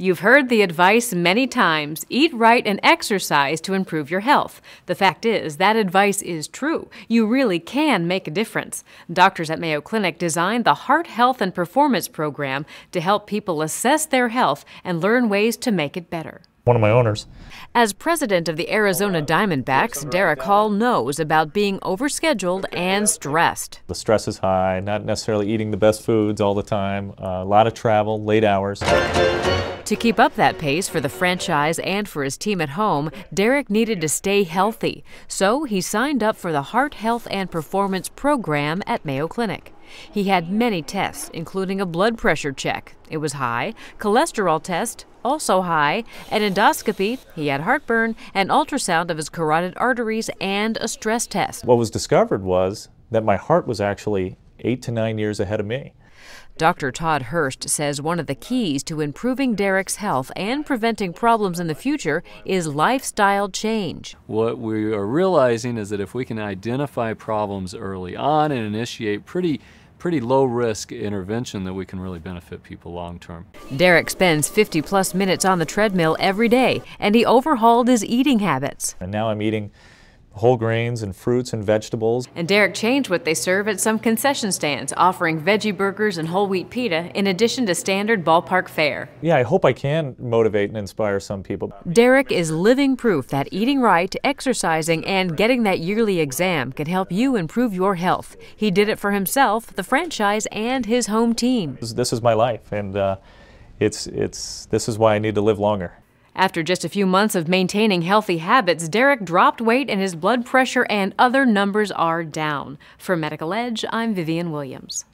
You've heard the advice many times eat right and exercise to improve your health. The fact is, that advice is true. You really can make a difference. Doctors at Mayo Clinic designed the Heart Health and Performance Program to help people assess their health and learn ways to make it better one of my owners. As president of the Arizona Diamondbacks, Derek Hall knows about being overscheduled and stressed. The stress is high, not necessarily eating the best foods all the time, uh, a lot of travel, late hours. To keep up that pace for the franchise and for his team at home, Derek needed to stay healthy, so he signed up for the Heart Health and Performance program at Mayo Clinic. He had many tests, including a blood pressure check. It was high, cholesterol test, also high, an endoscopy, he had heartburn, an ultrasound of his carotid arteries, and a stress test. What was discovered was that my heart was actually eight to nine years ahead of me. Dr. Todd Hurst says one of the keys to improving Derek's health and preventing problems in the future is lifestyle change. What we are realizing is that if we can identify problems early on and initiate pretty pretty low risk intervention that we can really benefit people long term. Derek spends 50 plus minutes on the treadmill every day and he overhauled his eating habits. And now I'm eating whole grains and fruits and vegetables. And Derek changed what they serve at some concession stands, offering veggie burgers and whole wheat pita in addition to standard ballpark fare. Yeah, I hope I can motivate and inspire some people. Derek is living proof that eating right, exercising, and getting that yearly exam can help you improve your health. He did it for himself, the franchise, and his home team. This is my life, and uh, it's, it's, this is why I need to live longer. After just a few months of maintaining healthy habits, Derek dropped weight and his blood pressure and other numbers are down. For Medical Edge, I'm Vivian Williams.